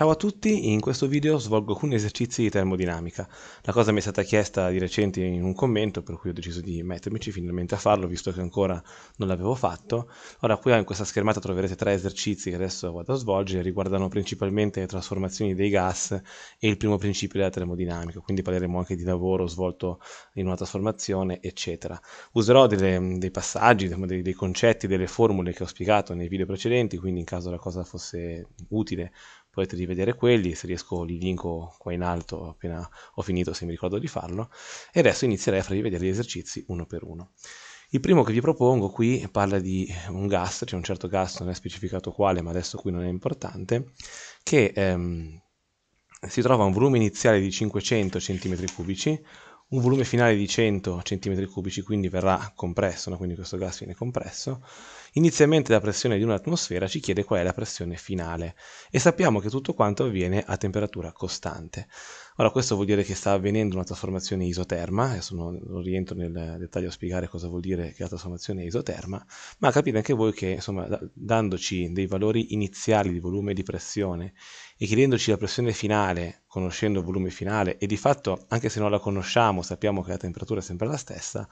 Ciao a tutti, in questo video svolgo alcuni esercizi di termodinamica. La cosa mi è stata chiesta di recente in un commento, per cui ho deciso di mettermici finalmente a farlo, visto che ancora non l'avevo fatto. Ora qui in questa schermata troverete tre esercizi che adesso vado a svolgere, riguardano principalmente le trasformazioni dei gas e il primo principio della termodinamica, quindi parleremo anche di lavoro svolto in una trasformazione, eccetera. Userò delle, dei passaggi, diciamo, dei, dei concetti, delle formule che ho spiegato nei video precedenti, quindi in caso la cosa fosse utile potete rivedere quelli, se riesco li linko qua in alto appena ho finito se mi ricordo di farlo e adesso inizierei a farvi vedere gli esercizi uno per uno. Il primo che vi propongo qui parla di un gas, c'è cioè un certo gas, non è specificato quale ma adesso qui non è importante, che ehm, si trova a un volume iniziale di 500 cm3, un volume finale di 100 cm3, quindi verrà compresso, no? quindi questo gas viene compresso. Inizialmente la pressione di un'atmosfera ci chiede qual è la pressione finale e sappiamo che tutto quanto avviene a temperatura costante. Allora, questo vuol dire che sta avvenendo una trasformazione isoterma, adesso non, non rientro nel dettaglio a spiegare cosa vuol dire che la trasformazione è isoterma, ma capite anche voi che, insomma, dandoci dei valori iniziali di volume e di pressione e chiedendoci la pressione finale, conoscendo il volume finale, e di fatto, anche se non la conosciamo, sappiamo che la temperatura è sempre la stessa,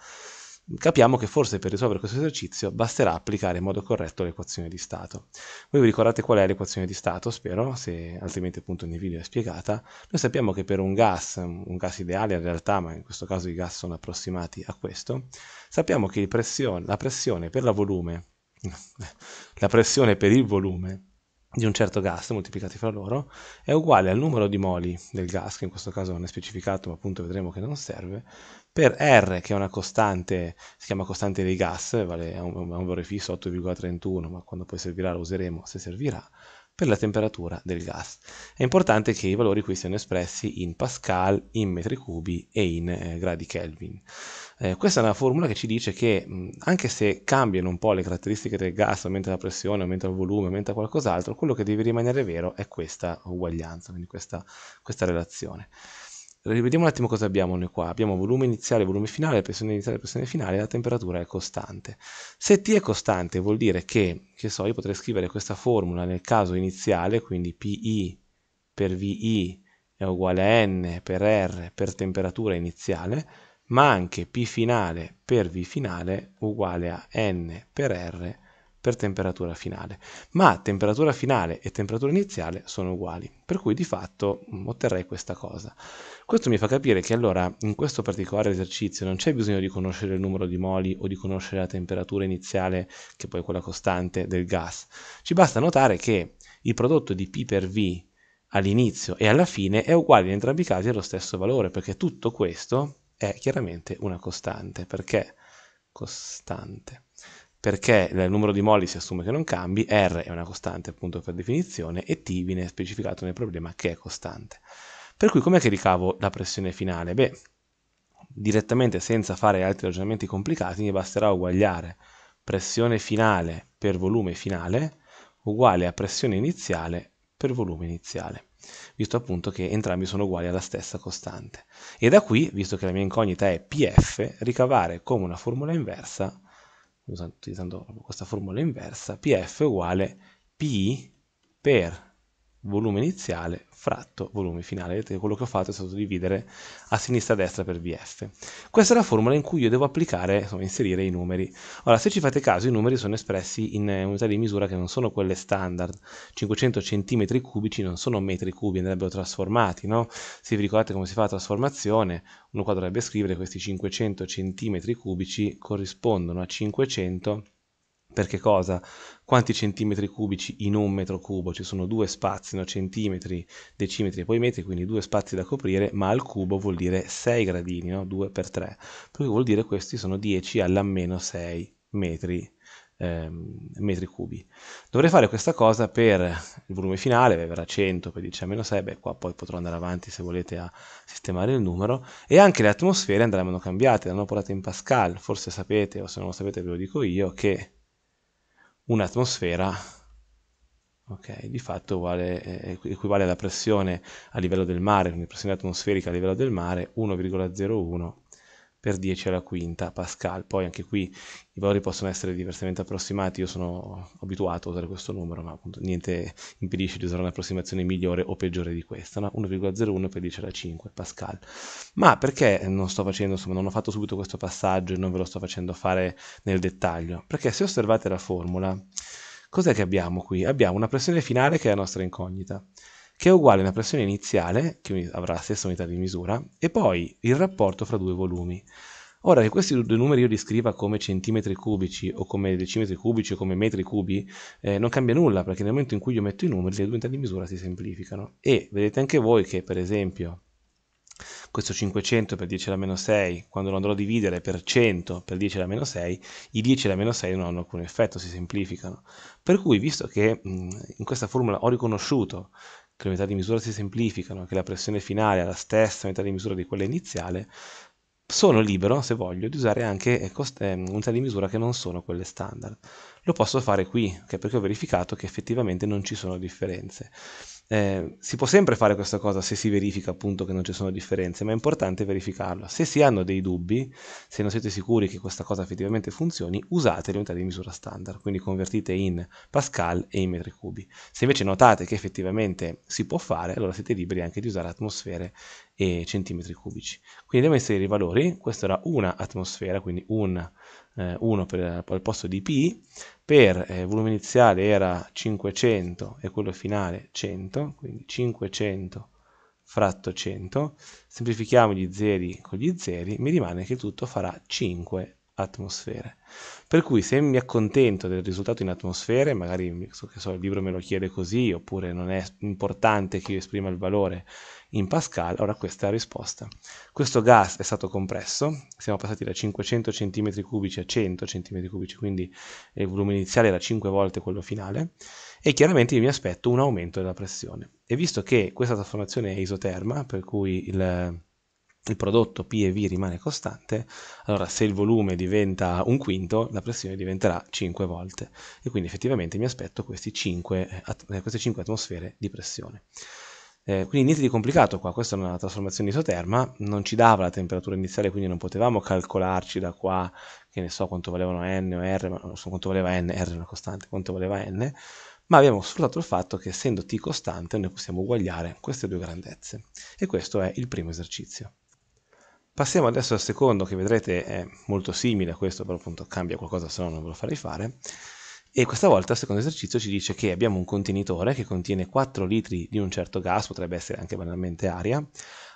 capiamo che forse per risolvere questo esercizio basterà applicare in modo corretto l'equazione di stato. Voi vi ricordate qual è l'equazione di stato, spero, se altrimenti appunto nei video è spiegata. Noi sappiamo che per un gas, un gas ideale in realtà, ma in questo caso i gas sono approssimati a questo, sappiamo che pressione, la pressione per la volume, la pressione per il volume di un certo gas moltiplicati fra loro è uguale al numero di moli del gas, che in questo caso non è specificato, ma appunto vedremo che non serve, per R, che è una costante, si chiama costante dei gas, vale, è un, è un valore fisso 8,31, ma quando poi servirà lo useremo se servirà, per la temperatura del gas. È importante che i valori qui siano espressi in pascal, in metri cubi e in eh, gradi Kelvin. Eh, questa è una formula che ci dice che mh, anche se cambiano un po' le caratteristiche del gas, aumenta la pressione, aumenta il volume, aumenta qualcos'altro, quello che deve rimanere vero è questa uguaglianza, quindi questa, questa relazione. Rivediamo un attimo cosa abbiamo noi qua. Abbiamo volume iniziale, volume finale, pressione iniziale, pressione finale, la temperatura è costante. Se T è costante vuol dire che, che so, io potrei scrivere questa formula nel caso iniziale, quindi PI per VI è uguale a N per R per temperatura iniziale, ma anche P finale per V finale uguale a N per R per per temperatura finale, ma temperatura finale e temperatura iniziale sono uguali, per cui di fatto mm, otterrei questa cosa. Questo mi fa capire che allora in questo particolare esercizio non c'è bisogno di conoscere il numero di moli o di conoscere la temperatura iniziale, che poi è quella costante, del gas. Ci basta notare che il prodotto di P per V all'inizio e alla fine è uguale in entrambi i casi allo stesso valore, perché tutto questo è chiaramente una costante, perché costante perché il numero di moli si assume che non cambi, R è una costante appunto per definizione e T viene specificato nel problema che è costante. Per cui com'è che ricavo la pressione finale? Beh, direttamente senza fare altri ragionamenti complicati mi basterà uguagliare pressione finale per volume finale uguale a pressione iniziale per volume iniziale visto appunto che entrambi sono uguali alla stessa costante. E da qui, visto che la mia incognita è PF, ricavare come una formula inversa usando, utilizzando questa formula inversa, PF uguale P per volume iniziale fratto volume finale. Vedete Quello che ho fatto è stato dividere a sinistra e a destra per VF. Questa è la formula in cui io devo applicare, insomma, inserire i numeri. Ora, se ci fate caso, i numeri sono espressi in unità di misura che non sono quelle standard. 500 cm cubici non sono metri cubi, andrebbero trasformati, no? Se vi ricordate come si fa la trasformazione, uno qua dovrebbe scrivere questi 500 cm cubici corrispondono a 500 cm perché cosa? Quanti centimetri cubici in un metro cubo? Ci sono due spazi, no? centimetri, decimetri e poi metri, quindi due spazi da coprire, ma al cubo vuol dire 6 gradini, no? 2 per 3, per cui vuol dire questi sono 10 alla meno 6 metri ehm, metri cubi. Dovrei fare questa cosa per il volume finale, beh, verrà 100, per 10 a meno 6, beh, qua poi potrò andare avanti se volete a sistemare il numero, e anche le atmosfere andranno cambiate, le hanno portate in Pascal, forse sapete, o se non lo sapete ve lo dico io, che un'atmosfera ok, di fatto uguale, eh, equivale alla pressione a livello del mare, quindi pressione atmosferica a livello del mare 1,01 per 10 alla quinta Pascal. Poi anche qui i valori possono essere diversamente approssimati, io sono abituato a usare questo numero, ma appunto niente impedisce di usare un'approssimazione migliore o peggiore di questa, no? 1,01 per 10 alla 5 Pascal. Ma perché non sto facendo, insomma, non ho fatto subito questo passaggio e non ve lo sto facendo fare nel dettaglio? Perché se osservate la formula, cos'è che abbiamo qui? Abbiamo una pressione finale che è la nostra incognita che è uguale alla pressione iniziale, che avrà la stessa unità di misura, e poi il rapporto fra due volumi. Ora, che questi due numeri io li scriva come centimetri cubici o come decimetri cubici o come metri cubi, eh, non cambia nulla, perché nel momento in cui io metto i numeri, le due unità di misura si semplificano. E vedete anche voi che, per esempio, questo 500 per 10 alla meno 6, quando lo andrò a dividere per 100 per 10 alla meno 6, i 10 alla meno 6 non hanno alcun effetto, si semplificano. Per cui, visto che mm, in questa formula ho riconosciuto che le unità di misura si semplificano, che la pressione finale è la stessa unità di misura di quella iniziale, sono libero, se voglio, di usare anche eh, eh, unità di misura che non sono quelle standard. Lo posso fare qui, perché ho verificato che effettivamente non ci sono differenze. Eh, si può sempre fare questa cosa se si verifica appunto che non ci sono differenze, ma è importante verificarlo. Se si hanno dei dubbi, se non siete sicuri che questa cosa effettivamente funzioni, usate le unità di misura standard, quindi convertite in Pascal e in metri cubi. Se invece notate che effettivamente si può fare, allora siete liberi anche di usare atmosfere e centimetri cubici. Quindi andiamo a inserire i valori, questa era una atmosfera, quindi un eh, 1 per, per, eh, il posto di PI, per eh, volume iniziale era 500 e quello finale 100, quindi 500 fratto 100, semplifichiamo gli zeri con gli zeri, mi rimane che tutto farà 5 atmosfere. Per cui se mi accontento del risultato in atmosfere, magari so, il libro me lo chiede così, oppure non è importante che io esprima il valore in pascal, ora questa è la risposta. Questo gas è stato compresso, siamo passati da 500 cm3 a 100 cm3, quindi il volume iniziale era 5 volte quello finale, e chiaramente io mi aspetto un aumento della pressione. E visto che questa trasformazione è isoterma, per cui il, il prodotto P e V rimane costante, allora se il volume diventa un quinto, la pressione diventerà 5 volte e quindi effettivamente mi aspetto 5, queste 5 atmosfere di pressione. Eh, quindi niente di complicato qua, questa è una trasformazione isoterma, non ci dava la temperatura iniziale, quindi non potevamo calcolarci da qua, che ne so quanto valevano n o r, ma non so quanto valeva n, r è una costante, quanto valeva n, ma abbiamo sfruttato il fatto che essendo t costante noi possiamo uguagliare queste due grandezze. E questo è il primo esercizio. Passiamo adesso al secondo, che vedrete è molto simile a questo, però appunto cambia qualcosa, se no non ve lo farei fare, e questa volta il secondo esercizio ci dice che abbiamo un contenitore che contiene 4 litri di un certo gas, potrebbe essere anche banalmente aria,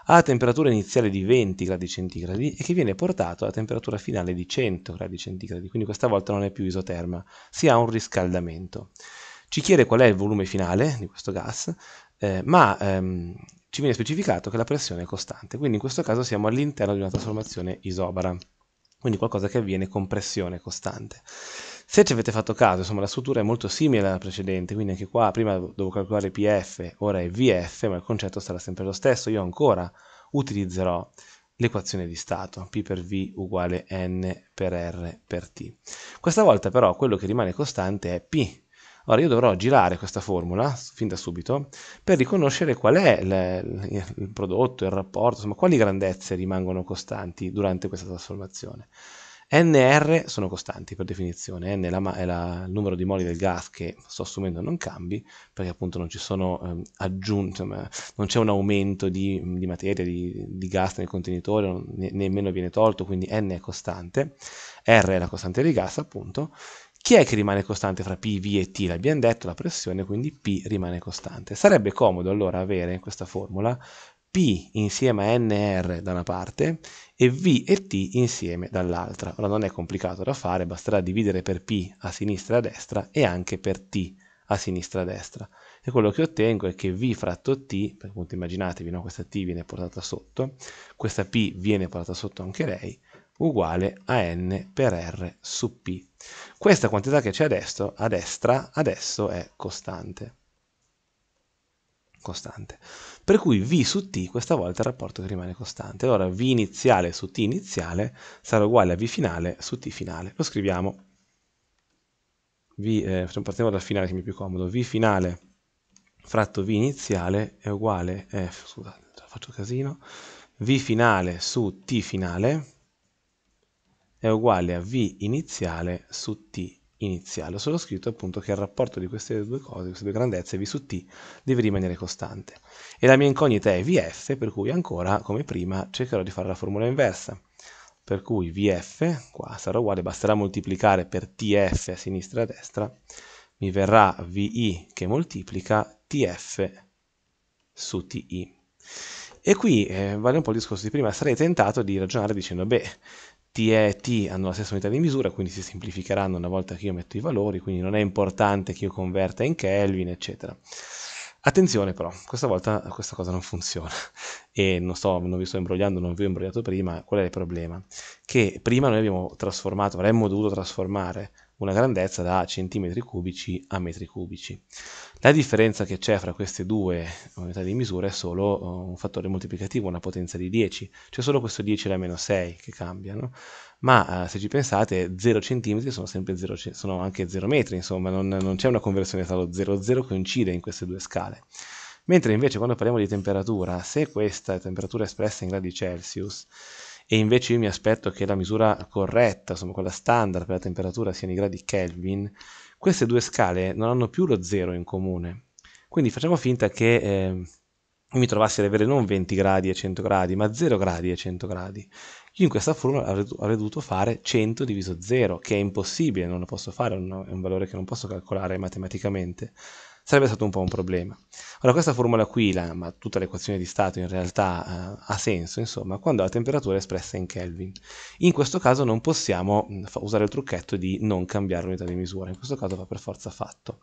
a temperatura iniziale di 20 gradi centigradi e che viene portato a temperatura finale di 100 gradi centigradi, quindi questa volta non è più isoterma, si ha un riscaldamento. Ci chiede qual è il volume finale di questo gas, eh, ma ehm, ci viene specificato che la pressione è costante, quindi in questo caso siamo all'interno di una trasformazione isobara, quindi qualcosa che avviene con pressione costante. Se ci avete fatto caso, insomma, la struttura è molto simile alla precedente, quindi anche qua prima devo calcolare PF, ora è VF, ma il concetto sarà sempre lo stesso. Io ancora utilizzerò l'equazione di stato, P per V uguale N per R per T. Questa volta però quello che rimane costante è P. Ora io dovrò girare questa formula, fin da subito, per riconoscere qual è il, il prodotto, il rapporto, insomma, quali grandezze rimangono costanti durante questa trasformazione. N e R sono costanti per definizione, N è, la, è la, il numero di moli del gas che sto assumendo non cambi, perché appunto non ci sono ehm, aggiunte, non c'è un aumento di, di materia, di, di, gas nel contenitore, ne, nemmeno viene tolto, quindi N è costante, R è la costante di gas appunto. Chi è che rimane costante fra P, V e T? L'abbiamo detto, la pressione, quindi P rimane costante. Sarebbe comodo allora avere questa formula P insieme a NR da una parte e V e T insieme dall'altra. Ora non è complicato da fare, basterà dividere per P a sinistra e a destra e anche per T a sinistra e a destra. E quello che ottengo è che V fratto T, per appunto immaginatevi, no? questa T viene portata sotto, questa P viene portata sotto anche lei, uguale a N per R su P. Questa quantità che c'è adesso, a destra adesso è costante. Costante per cui V su T questa volta il rapporto che rimane costante. Allora V iniziale su T iniziale sarà uguale a V finale su T finale. Lo scriviamo. V, eh, partiamo dal finale che mi è più comodo. V finale fratto V iniziale è uguale, eh, scusate, faccio casino, V finale su T finale è uguale a V iniziale su T iniziale, ho solo scritto appunto che il rapporto di queste due cose, queste due grandezze, V su T, deve rimanere costante. E la mia incognita è Vf, per cui ancora, come prima, cercherò di fare la formula inversa. Per cui Vf, qua sarà uguale, basterà moltiplicare per Tf a sinistra e a destra, mi verrà Vi che moltiplica Tf su Ti. E qui eh, vale un po' il discorso di prima, sarei tentato di ragionare dicendo, beh, T e T hanno la stessa unità di misura, quindi si semplificheranno una volta che io metto i valori, quindi non è importante che io converta in Kelvin, eccetera. Attenzione però, questa volta questa cosa non funziona e non, sto, non vi sto imbrogliando, non vi ho imbrogliato prima, qual è il problema? Che prima noi abbiamo trasformato, avremmo dovuto trasformare una grandezza da centimetri cubici a metri cubici. La differenza che c'è fra queste due eh, unità di misura è solo eh, un fattore moltiplicativo, una potenza di 10, c'è solo questo 10 alla meno 6 che cambia, no? ma eh, se ci pensate 0 cm sono sempre 0, sono anche 0 metri, insomma non, non c'è una conversione tra lo 0 e 0 coincide in queste due scale. Mentre invece quando parliamo di temperatura, se questa temperatura è espressa in gradi Celsius, e invece io mi aspetto che la misura corretta, insomma quella standard per la temperatura sia i gradi Kelvin, queste due scale non hanno più lo zero in comune. Quindi facciamo finta che eh, mi trovassi ad avere non 20 gradi e 100 gradi, ma 0 gradi e 100 gradi. Io in questa formula avrei dovuto fare 100 diviso 0, che è impossibile, non lo posso fare, è un valore che non posso calcolare matematicamente sarebbe stato un po' un problema. Ora questa formula qui, la, ma tutta l'equazione di stato in realtà eh, ha senso, insomma, quando la temperatura è espressa in Kelvin. In questo caso non possiamo mm, usare il trucchetto di non cambiare l'unità di misura, in questo caso va per forza fatto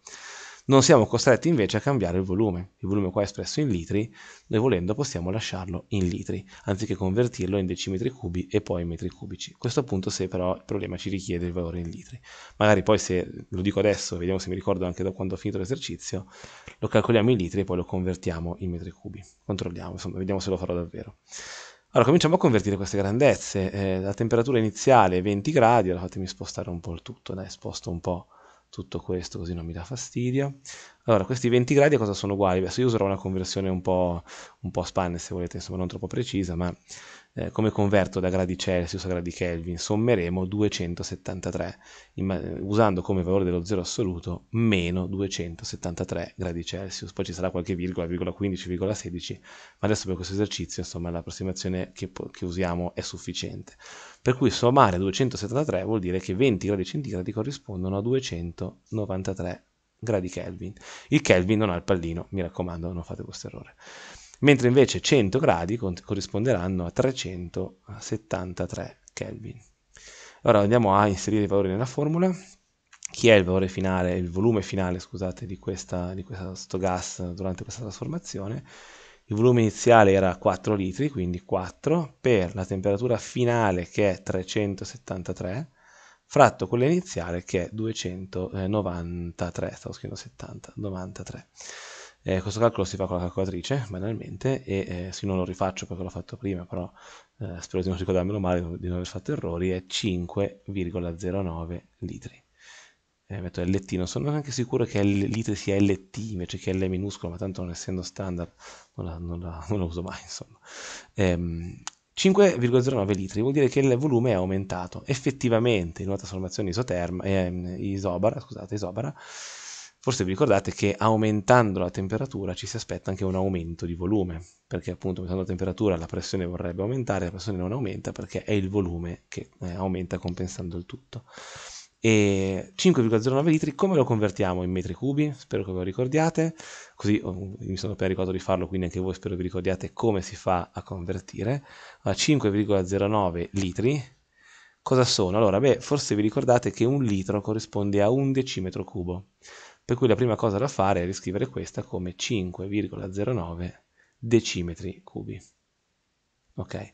non siamo costretti invece a cambiare il volume. Il volume qua è espresso in litri, noi volendo possiamo lasciarlo in litri, anziché convertirlo in decimetri cubi e poi in metri cubici. Questo appunto se però il problema ci richiede il valore in litri. Magari poi se, lo dico adesso, vediamo se mi ricordo anche da quando ho finito l'esercizio, lo calcoliamo in litri e poi lo convertiamo in metri cubi. Controlliamo, insomma, vediamo se lo farò davvero. Allora cominciamo a convertire queste grandezze, eh, la temperatura iniziale è 20 gradi, allora fatemi spostare un po' il tutto, dai, sposto un po' tutto questo così non mi dà fastidio. Allora, questi 20 gradi a cosa sono uguali? Adesso io userò una conversione un po', un po' spanne se volete, insomma non troppo precisa, ma eh, come converto da gradi Celsius a gradi Kelvin sommeremo 273, usando come valore dello zero assoluto meno 273 gradi Celsius. Poi ci sarà qualche virgola, virgola 15, virgola 16, ma adesso per questo esercizio insomma l'approssimazione che, che usiamo è sufficiente. Per cui sommare 273 vuol dire che 20 gradi centigradi corrispondono a 293 gradi Kelvin. Il Kelvin non ha il pallino, mi raccomando, non fate questo errore mentre invece 100 gradi corrisponderanno a 373 Kelvin. Allora andiamo a inserire i valori nella formula. Chi è il valore finale, il volume finale, scusate, di, questa, di questo gas durante questa trasformazione? Il volume iniziale era 4 litri, quindi 4 per la temperatura finale che è 373 fratto quella iniziale che è 293, stavo scrivendo 70, 93. Eh, questo calcolo si fa con la calcolatrice, banalmente, e eh, se non lo rifaccio perché l'ho fatto prima, però eh, spero di non ricordarmelo male, di non aver fatto errori, è 5,09 litri. Eh, metto LT, non sono neanche sicuro che il litri sia LT invece che L minuscolo, ma tanto non essendo standard non la, non la, non la uso mai, insomma. Ehm, 5,09 litri vuol dire che il volume è aumentato. Effettivamente, in una trasformazione isoterma, eh, isobara, scusate, isobara Forse vi ricordate che aumentando la temperatura ci si aspetta anche un aumento di volume, perché appunto aumentando la temperatura la pressione vorrebbe aumentare, la pressione non aumenta perché è il volume che eh, aumenta compensando il tutto. E 5,09 litri come lo convertiamo in metri cubi? Spero che ve lo ricordiate, così oh, mi sono appena ricordato di farlo, quindi anche voi spero vi ricordiate come si fa a convertire. Allora, 5,09 litri cosa sono? Allora, beh, forse vi ricordate che un litro corrisponde a un decimetro cubo. Per cui la prima cosa da fare è riscrivere questa come 5,09 decimetri cubi. Ok?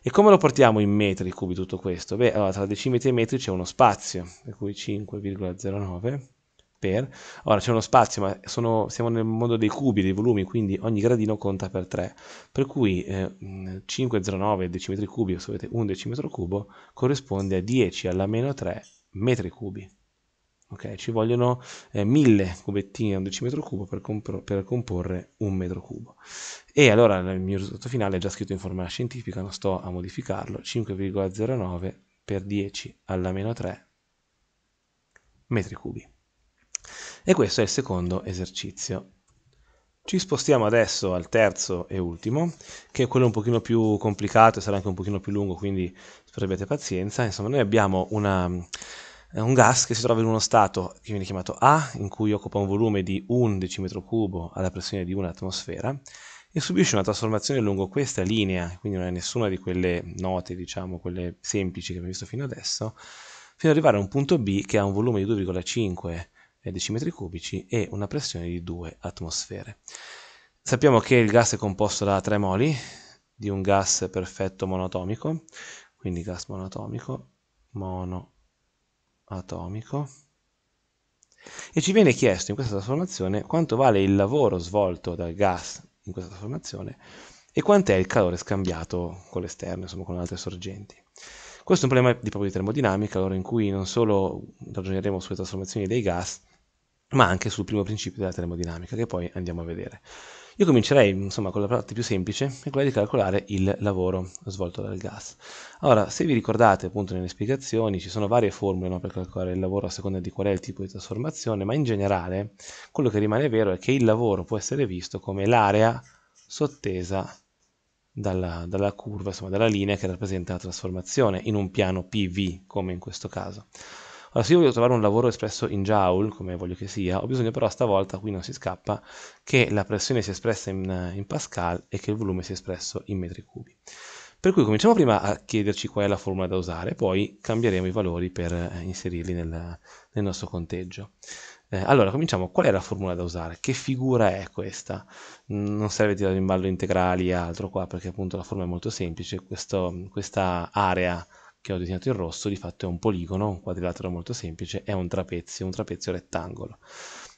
E come lo portiamo in metri cubi tutto questo? Beh, allora, tra decimetri e metri c'è uno spazio, per cui 5,09 per... Ora c'è uno spazio, ma sono, siamo nel mondo dei cubi, dei volumi, quindi ogni gradino conta per 3. Per cui eh, 5,09 decimetri cubi, se volete un decimetro cubo, corrisponde a 10 alla meno 3 metri cubi ok? Ci vogliono eh, 1000 cubettini a 11 metro cubo per, compor- per, comporre un metro cubo. E allora il mio risultato finale è già scritto in forma scientifica, non sto a modificarlo, 5,09 per 10 alla meno 3 metri cubi. E questo è il secondo esercizio. Ci spostiamo adesso al terzo e ultimo, che è quello un pochino più complicato e sarà anche un pochino più lungo, quindi spero abbiate pazienza. Insomma, noi abbiamo una, è un gas che si trova in uno stato che viene chiamato A, in cui occupa un volume di 1 decimetro cubo alla pressione di 1 atmosfera, e subisce una trasformazione lungo questa linea, quindi non è nessuna di quelle note, diciamo, quelle semplici che abbiamo visto fino adesso, fino ad arrivare a un punto B che ha un volume di 2,5 eh, decimetri cubici e una pressione di 2 atmosfere. Sappiamo che il gas è composto da 3 moli di un gas perfetto monatomico, quindi gas monatomico, mono atomico e ci viene chiesto in questa trasformazione quanto vale il lavoro svolto dal gas in questa trasformazione e quant'è il calore scambiato con l'esterno, insomma con altre sorgenti. Questo è un problema di proprio di termodinamica, allora in cui non solo ragioneremo sulle trasformazioni dei gas, ma anche sul primo principio della termodinamica, che poi andiamo a vedere. Io comincerei insomma con la parte più semplice, che è quella di calcolare il lavoro svolto dal gas. Allora, se vi ricordate appunto nelle spiegazioni, ci sono varie formule no, per calcolare il lavoro a seconda di qual è il tipo di trasformazione, ma in generale quello che rimane vero è che il lavoro può essere visto come l'area sottesa dalla, dalla, curva, insomma dalla linea che rappresenta la trasformazione in un piano PV come in questo caso. Allora, se io voglio trovare un lavoro espresso in joule, come voglio che sia, ho bisogno però stavolta, qui non si scappa, che la pressione sia espressa in, in pascal e che il volume sia espresso in metri cubi. Per cui cominciamo prima a chiederci qual è la formula da usare, poi cambieremo i valori per eh, inserirli nel, nel nostro conteggio. Eh, allora, cominciamo. Qual è la formula da usare? Che figura è questa? Mm, non serve tirare in ballo integrali e altro qua, perché appunto la forma è molto semplice. Questo, questa area che ho disegnato in rosso di fatto è un poligono, un quadrilatero molto semplice, è un trapezio, un trapezio rettangolo.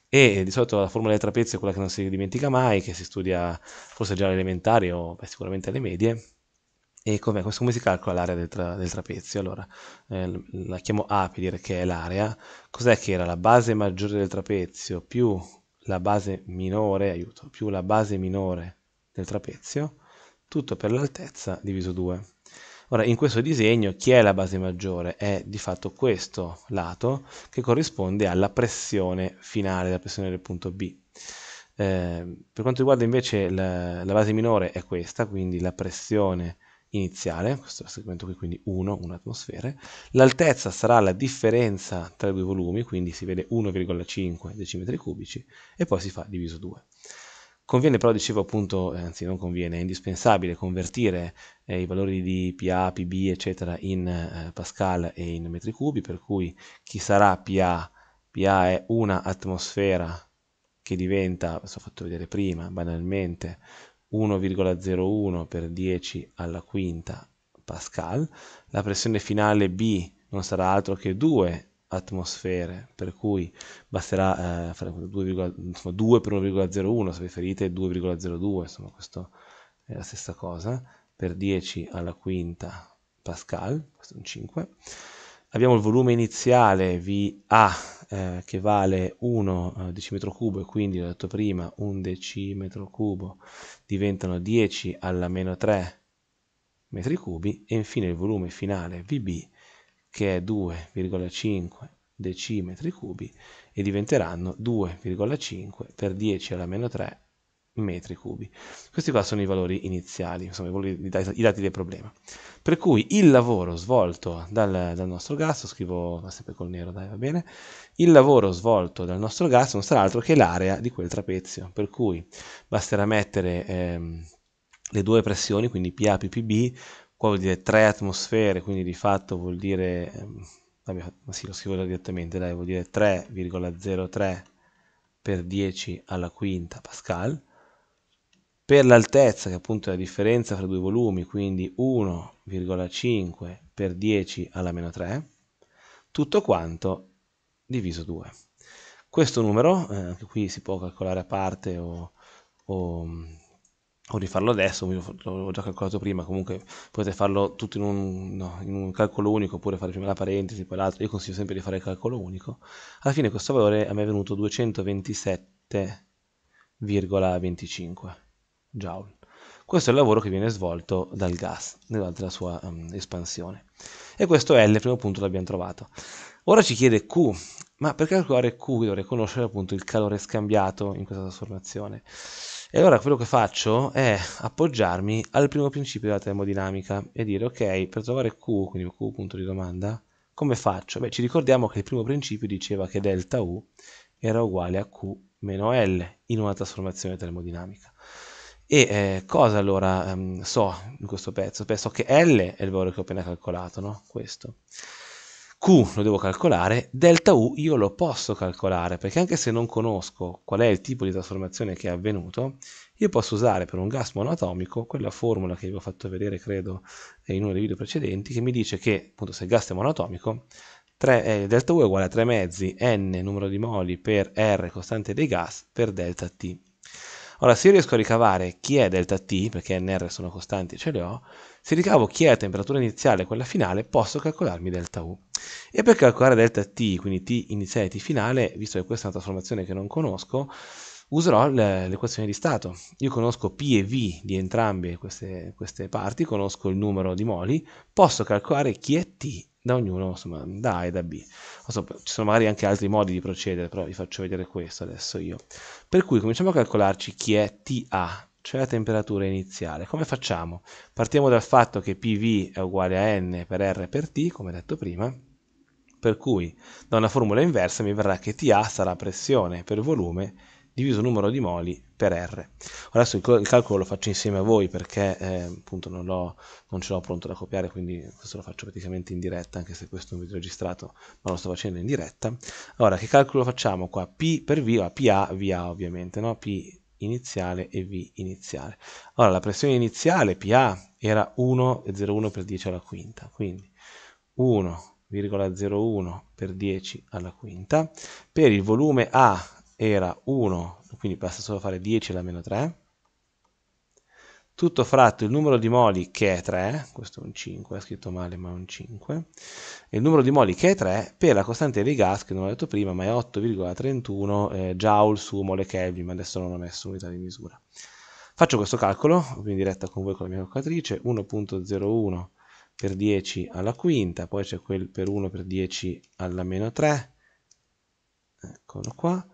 E eh, di solito la formula del trapezio è quella che non si dimentica mai, che si studia forse già all'elementare o beh, sicuramente alle medie. E come, come si calcola l'area del, tra, del trapezio? Allora, eh, la chiamo A per dire che è l'area. Cos'è che era la base maggiore del trapezio più la base minore, aiuto, più la base minore del trapezio, tutto per l'altezza diviso 2. Ora, in questo disegno chi è la base maggiore? È di fatto questo lato che corrisponde alla pressione finale, la pressione del punto B. Eh, per quanto riguarda invece la, la, base minore è questa, quindi la pressione iniziale, questo segmento qui quindi 1, 1 atmosfere, l'altezza sarà la differenza tra i due volumi, quindi si vede 1,5 decimetri cubici e poi si fa diviso 2. Conviene però, dicevo appunto, eh, anzi non conviene, è indispensabile convertire eh, i valori di PA, PB, eccetera, in eh, Pascal e in metri cubi, per cui chi sarà PA? PA è una atmosfera che diventa, l'ho fatto vedere prima, banalmente, 1,01 per 10 alla quinta Pascal, la pressione finale B non sarà altro che 2 atmosfere, per cui basterà eh, fare 2, insomma, 2 per 1,01, se preferite 2,02, insomma questo è la stessa cosa, per 10 alla quinta Pascal, questo è un 5. Abbiamo il volume iniziale VA eh, che vale 1 eh, decimetro cubo e quindi, l'ho detto prima, 1 decimetro cubo diventano 10 alla meno 3 metri cubi e infine il volume finale VB che è 2,5 decimetri cubi e diventeranno 2,5 per 10 alla meno 3 metri cubi. Questi qua sono i valori iniziali, insomma i, valori, i dati del problema. Per cui il lavoro svolto dal, dal nostro gas, scrivo sempre col nero, dai va bene, il lavoro svolto dal nostro gas non sarà altro che l'area di quel trapezio, per cui basterà mettere ehm, le due pressioni, quindi PA più PB, qua vuol dire tre atmosfere, quindi di fatto vuol dire, ehm, vabbè, ma sì, lo scrivo direttamente, dai, vuol dire 3,03 per 10 alla quinta Pascal, per l'altezza, che appunto è la differenza fra due volumi, quindi 1,5 per 10 alla meno 3, tutto quanto diviso 2. Questo numero, eh, anche qui si può calcolare a parte o, o o rifarlo adesso, l'ho già calcolato prima, comunque potete farlo tutto in un, no, in un, calcolo unico, oppure fare prima la parentesi, poi l'altro, io consiglio sempre di fare il calcolo unico. Alla fine questo valore a me è venuto 227,25 joule. Questo è il lavoro che viene svolto dal gas durante la sua um, espansione. E questo L, primo punto, l'abbiamo trovato. Ora ci chiede Q, ma per calcolare Q dovrei conoscere appunto il calore scambiato in questa trasformazione. E allora quello che faccio è appoggiarmi al primo principio della termodinamica e dire ok, per trovare Q, quindi Q punto di domanda, come faccio? Beh, ci ricordiamo che il primo principio diceva che delta U era uguale a Q meno L in una trasformazione termodinamica. E eh, cosa allora ehm, so in questo pezzo? Beh, so che L è il valore che ho appena calcolato, no? Questo. Q lo devo calcolare, delta U io lo posso calcolare, perché anche se non conosco qual è il tipo di trasformazione che è avvenuto, io posso usare per un gas monoatomico quella formula che vi ho fatto vedere, credo, in uno dei video precedenti, che mi dice che, appunto, se il gas è monoatomico, 3, eh, delta U è uguale a 3 mezzi n numero di moli per R costante dei gas per delta T. Ora, se io riesco a ricavare chi è delta T, perché N e R sono costanti e ce le ho, se ricavo chi è la temperatura iniziale e quella finale, posso calcolarmi ΔU. E per calcolare delta T, quindi T iniziale e T finale, visto che questa è una trasformazione che non conosco, userò l'equazione di stato. Io conosco P e V di entrambe queste, queste, parti, conosco il numero di moli, posso calcolare chi è T da ognuno, insomma, da A e da B. So, ci sono magari anche altri modi di procedere, però vi faccio vedere questo adesso io. Per cui cominciamo a calcolarci chi è TA cioè la temperatura iniziale. Come facciamo? Partiamo dal fatto che PV è uguale a N per R per T, come detto prima, per cui da una formula inversa mi verrà che TA sarà pressione per volume diviso numero di moli per R. Adesso il, calcolo lo faccio insieme a voi perché eh, appunto non, non ce l'ho pronto da copiare, quindi questo lo faccio praticamente in diretta, anche se questo è un video registrato, ma lo sto facendo in diretta. Allora, che calcolo facciamo qua? P per V, ah, PA, via ovviamente, no? P iniziale e V iniziale. Allora, la pressione iniziale, PA, era 1,01 per 10 alla quinta, quindi 1,01 per 10 alla quinta. Per il volume A era 1, quindi basta solo fare 10 alla meno 3, tutto fratto il numero di moli che è 3, questo è un 5, è scritto male ma è un 5, e il numero di moli che è 3 per la costante di gas che non ho detto prima ma è 8,31 eh, joule su mole Kelvin, ma adesso non ho messo unità di misura. Faccio questo calcolo, in diretta con voi con la mia calcolatrice, 1.01 per 10 alla quinta, poi c'è quel per 1 per 10 alla meno 3, eccolo qua,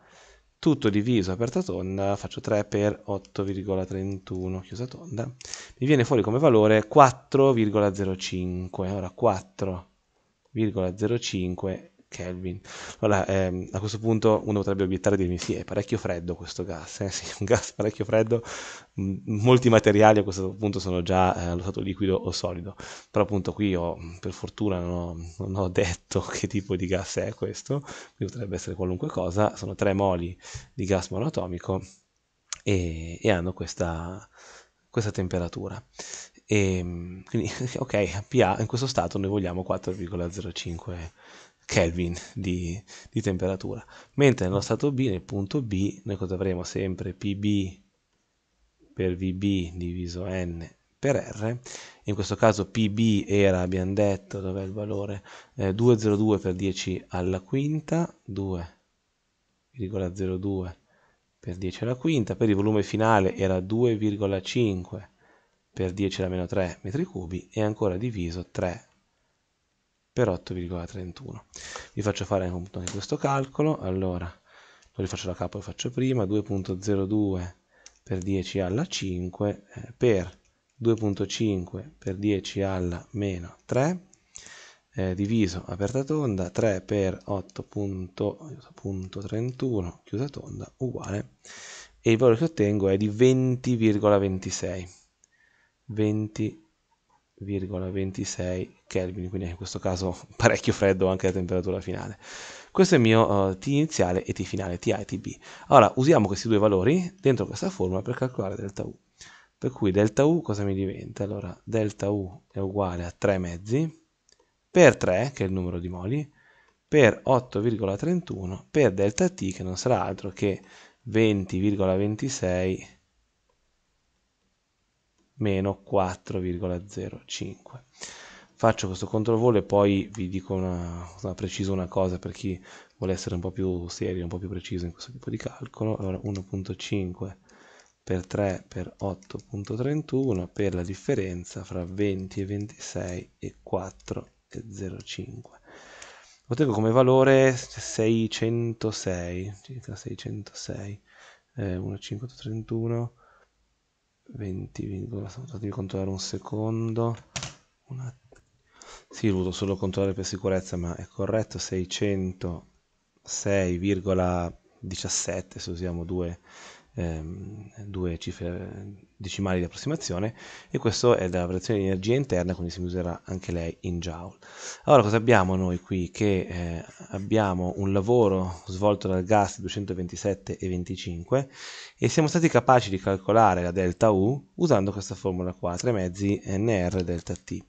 tutto diviso aperta tonda, faccio 3 per 8,31 chiusa tonda, mi viene fuori come valore 4,05, allora 4,05 Kelvin. Allora, ehm, a questo punto uno potrebbe obiettare e dirmi sì, è parecchio freddo questo gas, eh? sì, è un gas parecchio freddo, molti materiali a questo punto sono già eh, allo stato liquido o solido, però appunto qui ho, per fortuna non ho, non ho, detto che tipo di gas è questo, quindi potrebbe essere qualunque cosa, sono 3 moli di gas monoatomico e, e hanno questa, questa temperatura. E, ehm, quindi, ok, PA in questo stato noi vogliamo 4,05 Kelvin di, di temperatura, mentre nello stato B, nel punto B, noi cosa avremo sempre PB per VB diviso N per R, in questo caso PB era, abbiamo detto, dov'è il valore? Eh, 202 per 10 alla quinta, 2,02 per 10 alla quinta, per il volume finale era 2,5 per 10 alla meno 3 metri cubi e ancora diviso 3 per 8,31. Vi faccio fare anche questo calcolo, allora lo rifaccio da capo, lo faccio prima, 2.02 per 10 alla 5 eh, per 2.5 per 10 alla meno 3 eh, diviso aperta tonda 3 per 8.31 chiusa tonda uguale e il valore che ottengo è di 20,26 20 26 Kelvin, quindi in questo caso parecchio freddo anche la temperatura finale. Questo è il mio uh, T iniziale e T finale, Ti e Tb. Allora, usiamo questi due valori dentro questa formula per calcolare delta U. Per cui delta U cosa mi diventa? Allora, delta U è uguale a 3 mezzi per 3, che è il numero di moli, per 8,31 per delta T, che non sarà altro che 20,26 meno 4,05 faccio questo controllo e poi vi dico una, una preciso una cosa per chi vuole essere un po' più serio un po' più preciso in questo tipo di calcolo allora 1.5 per 3 per 8.31 per la differenza fra 20 e 26 e 4,05 ottengo come valore 606 circa 606 eh, 1.531 20,8 devi controllare un secondo una... sì lo solo controllare per sicurezza ma è corretto 606,17 se usiamo due Ehm, due cifre decimali di approssimazione e questo è la variazione di energia interna quindi si userà anche lei in joule allora cosa abbiamo noi qui che eh, abbiamo un lavoro svolto dal gas 227,25 e siamo stati capaci di calcolare la delta U usando questa formula qua 3 mezzi nr delta t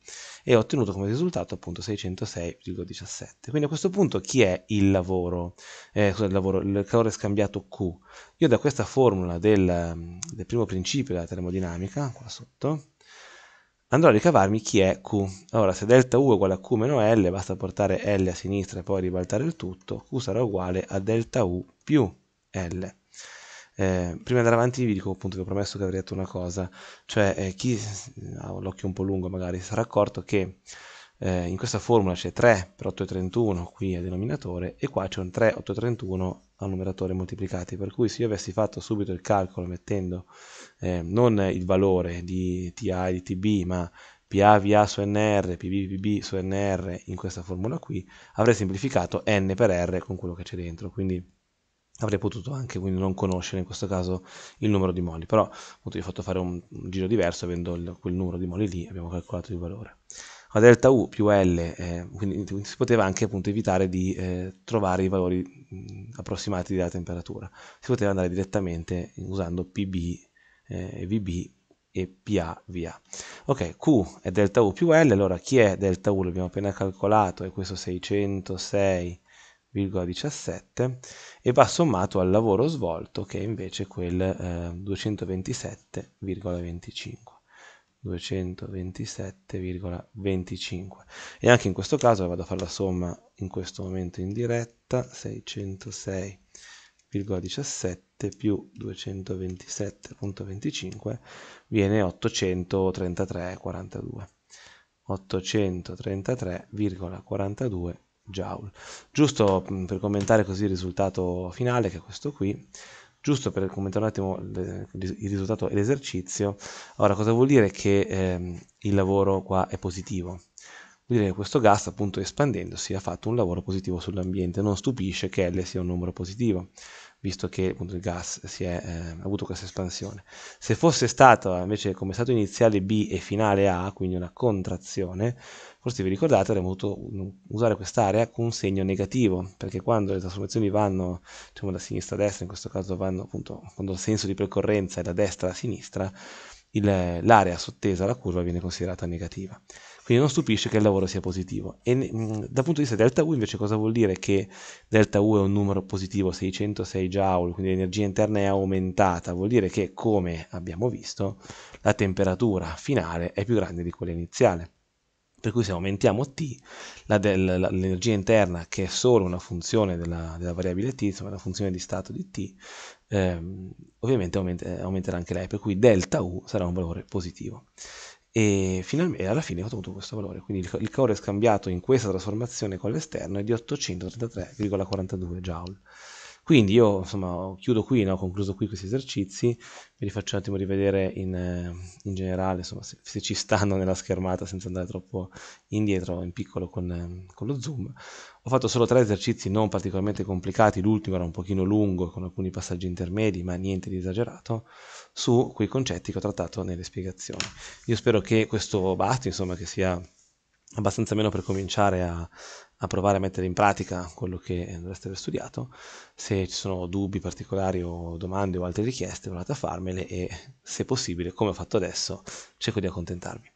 e ho ottenuto come risultato appunto 606,17. Quindi a questo punto chi è il lavoro? Eh, il lavoro, il calore scambiato Q. Io da questa formula del, del primo principio della termodinamica, qua sotto, andrò a ricavarmi chi è Q. Allora, se delta U è uguale a Q meno L, basta portare L a sinistra e poi ribaltare il tutto, Q sarà uguale a delta U più L. Eh, prima di andare avanti vi dico appunto vi ho promesso che avrei detto una cosa, cioè eh, chi ha l'occhio un po' lungo magari sarà accorto che eh, in questa formula c'è 3 per 831 qui al denominatore e qua c'è un 3 831 al numeratore moltiplicati, per cui se io avessi fatto subito il calcolo mettendo eh, non il valore di TA e di TB ma PA VA su NR, PB PB su NR in questa formula qui, avrei semplificato N per R con quello che c'è dentro, quindi avrei potuto anche quindi non conoscere in questo caso il numero di moli però appunto gli ho fatto fare un, un giro diverso avendo il, quel numero di moli lì abbiamo calcolato il valore la delta U più L eh, quindi, quindi, si poteva anche appunto evitare di eh, trovare i valori mh, approssimati della temperatura si poteva andare direttamente usando PB eh, VB e PA VA. ok Q è delta U più L allora chi è delta U l'abbiamo appena calcolato è questo 606 e va sommato al lavoro svolto che è invece quel eh, 227,25. 227,25 e anche in questo caso vado a fare la somma in questo momento in diretta 606,17 più 227,25 viene 833,42 833,42 joule. Giusto per commentare così il risultato finale, che è questo qui, giusto per commentare un attimo il risultato e l'esercizio, ora cosa vuol dire che ehm, il lavoro qua è positivo? Direi che questo gas, appunto espandendosi, ha fatto un lavoro positivo sull'ambiente. Non stupisce che L sia un numero positivo, visto che appunto, il gas si è, eh, avuto questa espansione. Se fosse stato invece come stato iniziale B e finale A, quindi una contrazione, forse vi ricordate avremmo dovuto usare quest'area con un segno negativo, perché quando le trasformazioni vanno diciamo, da sinistra a destra, in questo caso vanno appunto quando il senso di percorrenza è da destra a sinistra, l'area sottesa alla curva viene considerata negativa. Quindi non stupisce che il lavoro sia positivo. E mm, dal punto di vista delta U invece cosa vuol dire? Che delta U è un numero positivo, 606 joule, quindi l'energia interna è aumentata, vuol dire che come abbiamo visto la temperatura finale è più grande di quella iniziale. Per cui se aumentiamo T, l'energia interna, che è solo una funzione della, della variabile T, insomma una funzione di stato di T, ehm, ovviamente aument aumenterà anche lei, per cui delta U sarà un valore positivo e, e, alla fine ho ottenuto questo valore. Quindi il, il calore scambiato in questa trasformazione con l'esterno è di 833,42 Joule. Quindi io insomma chiudo qui, no? ho concluso qui questi esercizi, ve li faccio un attimo rivedere in, eh, in generale, insomma, se, se, ci stanno nella schermata senza andare troppo indietro in piccolo con, eh, con lo zoom. Ho fatto solo tre esercizi non particolarmente complicati, l'ultimo era un pochino lungo con alcuni passaggi intermedi, ma niente di esagerato, su quei concetti che ho trattato nelle spiegazioni. Io spero che questo basti, insomma, che sia abbastanza meno per cominciare a, a provare a mettere in pratica quello che dovreste aver studiato. Se ci sono dubbi particolari o domande o altre richieste, provate a farmele e se possibile, come ho fatto adesso, cerco di accontentarmi.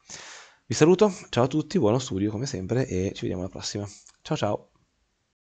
Vi saluto, ciao a tutti, buono studio come sempre e ci vediamo alla prossima. Ciao ciao!